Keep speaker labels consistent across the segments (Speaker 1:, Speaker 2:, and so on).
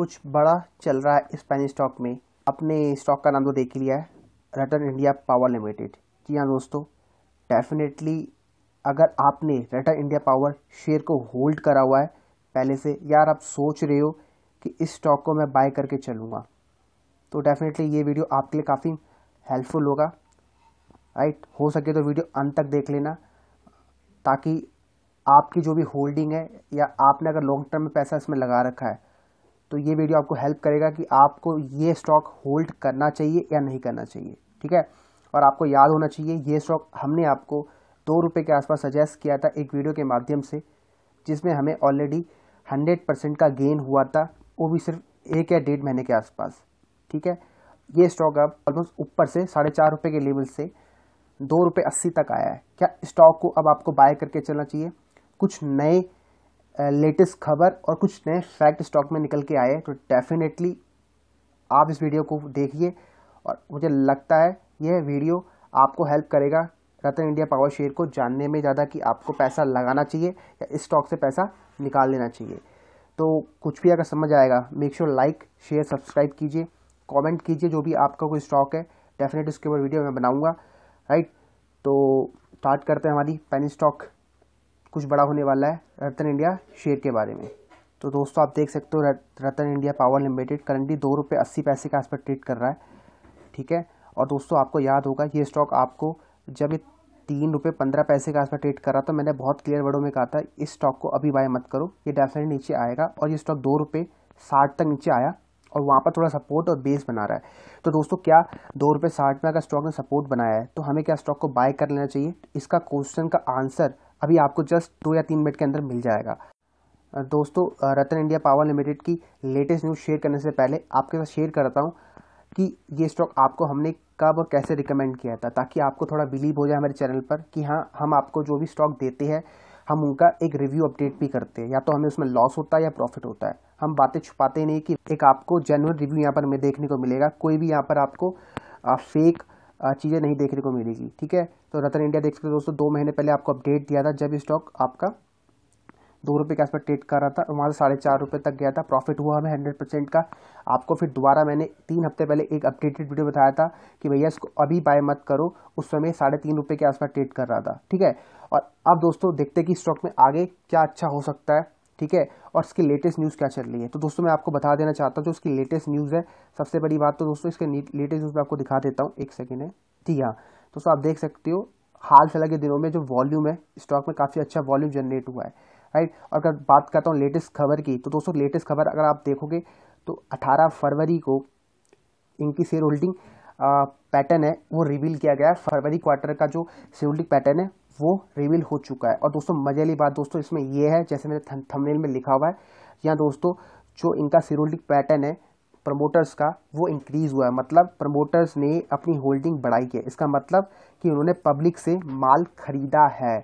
Speaker 1: कुछ बड़ा चल रहा है स्पेनिश स्टॉक में अपने स्टॉक का नाम तो देख लिया है रटन इंडिया पावर लिमिटेड जी हाँ दोस्तों डेफिनेटली अगर आपने रटन इंडिया पावर शेयर को होल्ड करा हुआ है पहले से यार आप सोच रहे हो कि इस स्टॉक को मैं बाय करके चलूँगा तो डेफिनेटली ये वीडियो आपके लिए काफ़ी हेल्पफुल होगा राइट हो सके तो वीडियो अंत तक देख लेना ताकि आपकी जो भी होल्डिंग है या आपने अगर लॉन्ग टर्म में पैसा इसमें लगा रखा है तो ये वीडियो आपको हेल्प करेगा कि आपको ये स्टॉक होल्ड करना चाहिए या नहीं करना चाहिए ठीक है और आपको याद होना चाहिए ये स्टॉक हमने आपको दो रुपये के आसपास सजेस्ट किया था एक वीडियो के माध्यम से जिसमें हमें ऑलरेडी हंड्रेड परसेंट का गेन हुआ था वो भी सिर्फ एक या डेढ़ महीने के आसपास ठीक है ये स्टॉक अब ऑलमोस्ट ऊपर से साढ़े चार रुपये के लेवल से दो रुपये अस्सी तक आया है क्या स्टॉक को अब आपको बाय करके चलना चाहिए कुछ नए लेटेस्ट खबर और कुछ नए फैक्ट स्टॉक में निकल के आए तो डेफिनेटली आप इस वीडियो को देखिए और मुझे लगता है यह वीडियो आपको हेल्प करेगा रतन इंडिया पावर शेयर को जानने में ज़्यादा कि आपको पैसा लगाना चाहिए या इस स्टॉक से पैसा निकाल लेना चाहिए तो कुछ भी अगर समझ आएगा make sure like share subscribe कीजिए कमेंट कीजिए जो भी आपका कोई स्टॉक है डेफिनेट उसके ऊपर वीडियो मैं बनाऊँगा राइट तो स्टार्ट करते हैं हमारी पेनी स्टॉक कुछ बड़ा होने वाला है रतन इंडिया शेयर के बारे में तो दोस्तों आप देख सकते हो Ratan India power limited currently दो रुपये अस्सी पैसे के आसपास ट्रेड कर रहा है ठीक है और दोस्तों आपको याद होगा ये स्टॉक आपको जब ये तीन रुपये पंद्रह पैसे के आसपास ट्रेड कर रहा था मैंने बहुत क्लियर वर्डों में कहा था इस स्टॉक को अभी बाय मत करो ये डेफिनेट नीचे आएगा और ये स्टॉक दो रुपये साठ तक नीचे आया और वहाँ पर थोड़ा सपोर्ट और बेस बना रहा है तो दोस्तों क्या दो रुपये साठ में अगर स्टॉक ने सपोर्ट बनाया है तो हमें क्या स्टॉक को बाय कर लेना चाहिए इसका क्वेश्चन का आंसर अभी आपको जस्ट दो या तीन मिनट के अंदर मिल जाएगा दोस्तों रतन इंडिया पावर लिमिटेड की लेटेस्ट न्यूज़ शेयर करने से पहले आपके साथ शेयर करता हूँ कि ये स्टॉक आपको हमने कब और कैसे रिकमेंड किया था ताकि आपको थोड़ा बिलीव हो जाए हमारे चैनल पर कि हाँ हम आपको जो भी स्टॉक देते हैं हम उनका एक रिव्यू अपडेट भी करते हैं या तो हमें उसमें लॉस होता है या प्रॉफिट होता है हम बातें छुपाते नहीं कि एक आपको जेनुअन रिव्यू यहाँ पर हमें देखने को मिलेगा कोई भी यहाँ पर आपको फेक चीज़ें नहीं देखने को मिलेगी ठीक है तो रतन इंडिया देख सकते हो दोस्तों दो महीने पहले आपको अपडेट दिया था जब स्टॉक आपका दो रुपये के आसपास ट्रेड कर रहा था वहाँ से साढ़े चार रुपये तक गया था प्रॉफिट हुआ हमें हंड्रेड परसेंट का आपको फिर दोबारा मैंने तीन हफ्ते पहले एक अपडेटेड वीडियो बताया था कि भैया इसको अभी बाय मत करो उस समय साढ़े तीन रुपये के आसपास ट्रेड कर रहा था ठीक है और अब दोस्तों देखते कि स्टॉक में आगे क्या अच्छा हो सकता है ठीक है और इसकी लेटेस्ट न्यूज़ क्या चल रही है तो दोस्तों मैं आपको बता देना चाहता हूँ जो इसकी लेटेस्ट न्यूज़ है सबसे बड़ी बात तो दोस्तों इसके लेटेस्ट न्यूज़ मैं आपको दिखा देता हूँ एक सेकेंड है जी हाँ दोस्तों आप देख सकते हो हाल फिलहाल के दिनों में जो वॉल्यूम है स्टॉक में काफ़ी अच्छा वॉल्यूम जनरेट हुआ है राइट और अगर बात करता हूँ लेटेस्ट खबर की तो दोस्तों लेटेस्ट खबर अगर आप देखोगे तो 18 फरवरी को इनकी शेयर होल्डिंग पैटर्न है वो रिवील किया गया फरवरी क्वार्टर का जो शेयर होल्डिंग पैटर्न है वो रिवील हो चुका है और दोस्तों मजे वाली बात दोस्तों इसमें यह है जैसे मैंने थंबनेल में लिखा हुआ है या दोस्तों जो इनका सिरोलिक पैटर्न है प्रमोटर्स का वो इंक्रीज़ हुआ है मतलब प्रमोटर्स ने अपनी होल्डिंग बढ़ाई है इसका मतलब कि उन्होंने पब्लिक से माल खरीदा है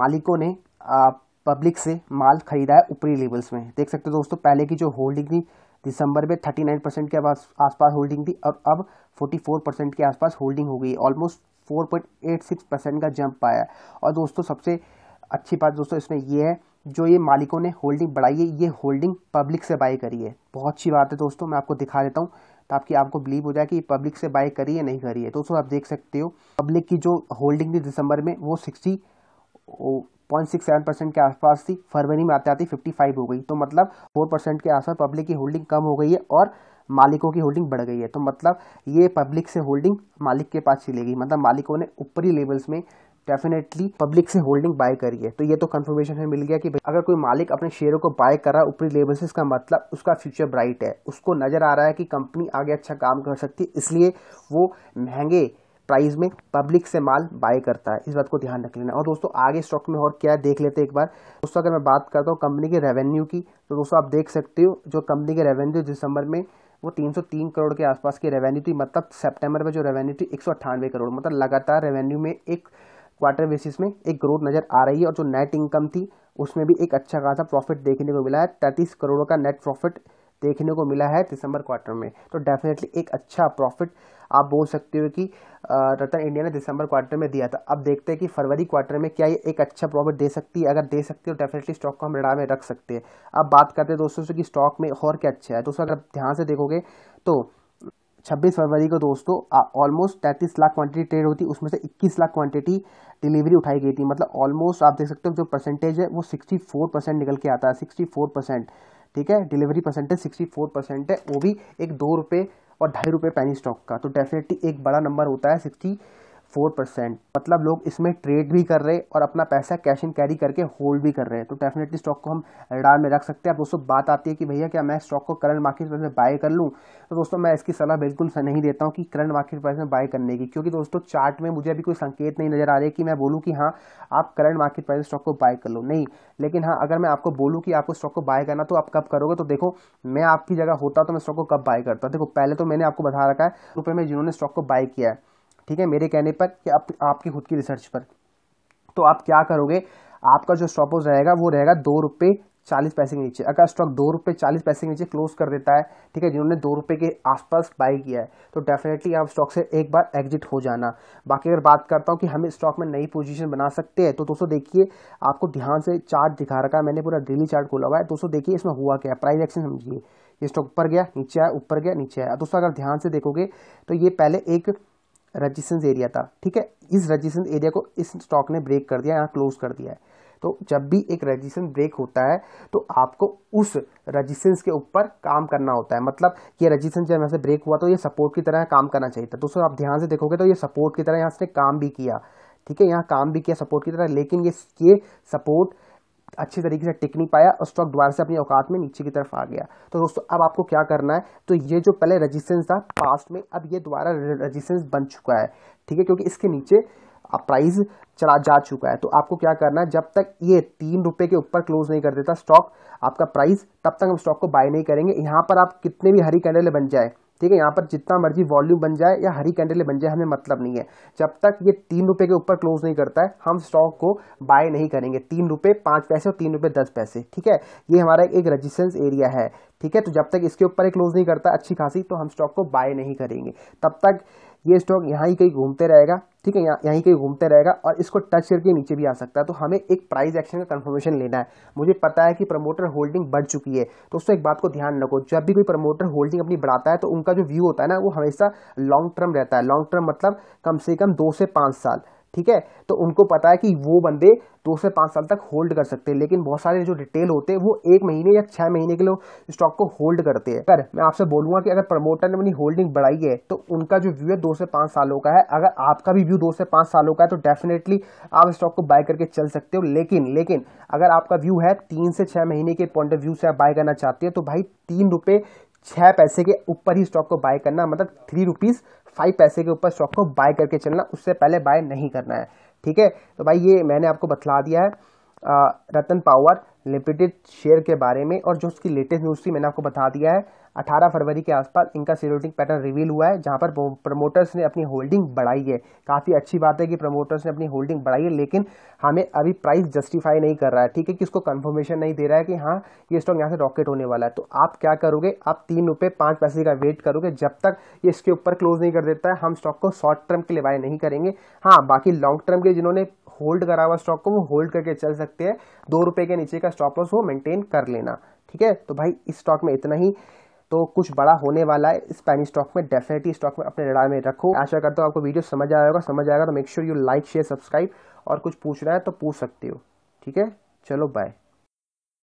Speaker 1: मालिकों ने आ, पब्लिक से माल खरीदा है ऊपरी लेवल्स में देख सकते हो दोस्तों पहले की जो होल्डिंग थी दिसंबर में थर्टी नाइन परसेंट के आसपास होल्डिंग थी और अब फोर्टी फोर परसेंट के आसपास होल्डिंग हो गई ऑलमोस्ट फोर का जंप पाया और दोस्तों सबसे अच्छी बात दोस्तों इसमें यह है जो ये मालिकों ने होल्डिंग बढ़ाई है ये होल्डिंग पब्लिक से बाई करी है बहुत अच्छी बात है दोस्तों मैं आपको दिखा देता हूँ ताकि आपको बिलीव हो जाए कि पब्लिक से बाई करी है नहीं करी है दोस्तों आप देख सकते हो पब्लिक की जो होल्डिंग थी दिसंबर में वो sixty point six seven percent के आसपास थी फरवरी में आते आते फिफ्टी फाइव हो गई तो मतलब फोर परसेंट के आसपास पब्लिक की होल्डिंग कम हो गई है और मालिकों की होल्डिंग बढ़ गई है तो मतलब ये पब्लिक से होल्डिंग मालिक के पास चली गई मतलब मालिकों ने ऊपरी लेवल्स में डेफिनेटली पब्लिक से होल्डिंग बाय करी है तो ये तो कंफर्मेशन हमें मिल गया कि अगर कोई मालिक अपने शेयरों को बाय कर रहा है ऊपरी लेवल से इसका मतलब उसका फ्यूचर ब्राइट है उसको नजर आ रहा है कि कंपनी आगे अच्छा काम कर सकती है इसलिए वो महंगे प्राइस में पब्लिक से माल बाय करता है इस बात को ध्यान रख लेना और दोस्तों आगे स्टॉक में और क्या देख लेते हैं एक बार दोस्तों अगर मैं बात करता हूँ कंपनी के रेवेन्यू की तो दोस्तों आप देख सकते हो जो कंपनी के रेवेन्यू दिसंबर में वो 303 करोड़ के आसपास की रेवेन्यू थी मतलब सितंबर में जो रेवेन्यू थी एक करोड़ मतलब लगातार रेवेन्यू में एक क्वार्टर बेसिस में एक ग्रोथ नज़र आ रही है और जो नेट इनकम थी उसमें भी एक अच्छा खासा प्रॉफिट देखने को मिला है तैंतीस करोड़ का नेट प्रॉफिट देखने को मिला है दिसंबर क्वार्टर में तो डेफिनेटली एक अच्छा प्रॉफिट आप बोल सकते हो कि रतन इंडिया ने दिसंबर क्वार्टर में दिया था अब देखते हैं कि फरवरी क्वार्टर में क्या ये एक अच्छा प्रॉफिट दे सकती है अगर दे सकती है तो डेफिनेटली स्टॉक को हम रड़ा में रख सकते हैं अब बात करते हैं दोस्तों से कि स्टॉक में और क्या अच्छा है दोस्तों अगर आप ध्यान से देखोगे तो छब्बीस फरवरी को दोस्तों ऑलमोस्ट तैंतीस लाख क्वांटिटी ट्रेड होती उसमें से इक्कीस लाख क्वांटिटी डिलीवरी उठाई गई थी मतलब ऑलमोस्ट आप देख सकते हो जो परसेंटेज है वो सिक्सटी फोर परसेंट निकल के आता है सिक्सटी फोर परसेंट ठीक है delivery percentage sixty four percent है वो भी एक दो रुपये और ढाई रुपये पैनी स्टॉक का तो डेफिनेटली एक बड़ा नंबर होता है सिक्सटी फोर परसेंट मतलब लोग इसमें ट्रेड भी कर रहे और अपना पैसा कैश इन कैरी करके होल्ड भी कर रहे हैं तो डेफिनेटली स्टॉक को हम रडार में रख सकते हैं अब दोस्तों बात आती है कि भैया क्या मैं स्टॉक को करंट मार्केट प्राइस में बाय कर लूँ तो दोस्तों मैं इसकी सलाह बिल्कुल नहीं देता हूँ कि करंट मार्केट प्राइस में बाय करने की क्योंकि दोस्तों चार्ट में मुझे अभी कोई संकेत नहीं नजर आ रहे कि मैं बोलूँ कि हाँ आप करंट मार्केट प्राइस स्टॉक को बाय कर लो नहीं लेकिन हाँ अगर मैं आपको बोलूँ कि आपको स्टॉक को बाय करना तो आप कब करोगे तो देखो मैं आपकी जगह होता तो मैं स्टॉक को कब बाय करता देखो पहले तो मैंने आपको बता रखा है रुपये में जिन्होंने स्टॉक को बाय किया है ठीक है मेरे कहने पर या आप, आपकी खुद की रिसर्च पर तो आप क्या करोगे आपका जो स्टॉप लॉस रहेगा वो रहेगा दो रुपये चालीस पैसे के नीचे अगर स्टॉक दो रुपये चालीस पैसे के नीचे क्लोज कर देता है ठीक है जिन्होंने दो रुपये के आसपास बाई किया है तो डेफिनेटली आप स्टॉक से एक बार एग्जिट हो जाना बाकी अगर बात करता हूँ कि हम इस स्टॉक में नई पोजीशन बना सकते हैं तो दोस्तों देखिए आपको ध्यान से चार्ट दिखा रखा है मैंने पूरा डेली चार्ट खोला हुआ है दोस्तों देखिए इसमें हुआ क्या है प्राइस एक्शन समझिए ये स्टॉक ऊपर गया नीचे आया ऊपर गया नीचे आया दोस्तों अगर ध्यान से देखोगे तो ये पहले एक रजिस्टेंस एरिया था ठीक है इस रजिस्टेंस एरिया को इस स्टॉक ने ब्रेक कर दिया यहाँ क्लोज कर दिया है तो जब भी एक रजिस्टेंस ब्रेक होता है तो आपको उस रजिस्टेंस के ऊपर काम करना होता है मतलब ये रजिस्टेंस जब यहाँ से ब्रेक हुआ तो ये सपोर्ट की तरह काम करना चाहिए था दोस्तों आप ध्यान से देखोगे तो ये सपोर्ट की तरह यहाँ से काम भी किया ठीक है यहाँ काम भी किया सपोर्ट की तरह लेकिन ये ये सपोर्ट अच्छे तरीके से टिक नहीं पाया और स्टॉक दोबारा से अपनी औकात में नीचे की तरफ आ गया तो दोस्तों अब आपको क्या करना है तो ये जो पहले रजिस्टेंस था पास्ट में अब ये दोबारा रजिस्टेंस बन चुका है ठीक है क्योंकि इसके नीचे प्राइस चला जा चुका है तो आपको क्या करना है जब तक ये तीन रुपये के ऊपर क्लोज नहीं कर देता स्टॉक आपका प्राइस तब तक हम स्टॉक को बाय नहीं करेंगे यहाँ पर आप कितने भी हरी कैंडल बन जाए ठीक है यहाँ पर जितना मर्जी वॉल्यूम बन जाए या हरी कैंडल बन जाए हमें मतलब नहीं है जब तक ये तीन रुपये के ऊपर क्लोज नहीं करता है हम स्टॉक को बाय नहीं करेंगे तीन रुपये पाँच पैसे और तीन रुपये दस पैसे ठीक है ये हमारा एक रजिस्टेंस एरिया है ठीक है तो जब तक इसके ऊपर एक क्लोज नहीं करता अच्छी खासी तो हम स्टॉक को बाय नहीं करेंगे तब तक ये स्टॉक यहाँ ही कहीं घूमते रहेगा ठीक है यहाँ यहीं कहीं घूमते रहेगा और इसको टच करके नीचे भी आ सकता है तो हमें एक प्राइस एक्शन का कंफर्मेशन लेना है मुझे पता है कि प्रमोटर होल्डिंग बढ़ चुकी है तो उसको एक बात को ध्यान रखो जब भी कोई प्रमोटर होल्डिंग अपनी बढ़ाता है तो उनका जो व्यू होता है ना वो हमेशा लॉन्ग टर्म रहता है लॉन्ग टर्म मतलब कम से कम दो से पाँच साल ठीक है तो उनको पता है कि वो बंदे दो से पाँच साल तक होल्ड कर सकते हैं लेकिन बहुत सारे जो रिटेल होते हैं वो एक महीने या छः महीने के लिए स्टॉक को होल्ड करते हैं पर मैं आपसे बोलूँगा कि अगर प्रमोटर ने अपनी होल्डिंग बढ़ाई है तो उनका जो व्यू है दो से पाँच सालों का है अगर आपका भी व्यू दो से पाँच सालों का है तो डेफिनेटली आप स्टॉक को बाय करके चल सकते हो लेकिन लेकिन अगर आपका व्यू है तीन से छः महीने के पॉइंट ऑफ व्यू से आप बाय करना चाहते हो तो भाई तीन रुपये छः पैसे के ऊपर ही स्टॉक को बाय करना मतलब थ्री रुपीज़ फाइव पैसे के ऊपर स्टॉक को बाय करके चलना उससे पहले बाय नहीं करना है ठीक है तो भाई ये मैंने आपको बतला दिया है आ, रतन पावर लिमिटेड शेयर के बारे में और जो उसकी लेटेस्ट न्यूज़ थी मैंने आपको बता दिया है 18 फरवरी के आसपास इनका सिरोटिक पैटर्न रिवील हुआ है जहां पर प्रमोटर्स ने अपनी होल्डिंग बढ़ाई है काफ़ी अच्छी बात है कि प्रमोटर्स ने अपनी होल्डिंग बढ़ाई है लेकिन हमें अभी प्राइस जस्टिफाई नहीं कर रहा है ठीक है कि इसको कन्फर्मेशन नहीं दे रहा है कि हाँ ये स्टॉक यहाँ से रॉकेट होने वाला है तो आप क्या करोगे आप तीन रुपये पाँच पैसे का वेट करोगे जब तक ये इसके ऊपर क्लोज नहीं कर देता है हम स्टॉक को शॉर्ट टर्म के लिए बाय नहीं करेंगे हाँ बाकी लॉन्ग टर्म के जिन्होंने होल्ड करा हुआ स्टॉक को वो होल्ड करके चल सकते हैं दो रुपये के नीचे का स्टॉप लॉस वो मेंटेन कर लेना ठीक है तो भाई इस स्टॉक में इतना ही तो कुछ बड़ा होने वाला है स्पेनिश स्टॉक में डेफिनेटली स्टॉक में अपने रडार में रखो आशा करता हूँ आपको वीडियो समझ आया होगा समझ आएगा तो make sure you like share subscribe और कुछ पूछना है तो पूछ सकते हो ठीक है चलो बाय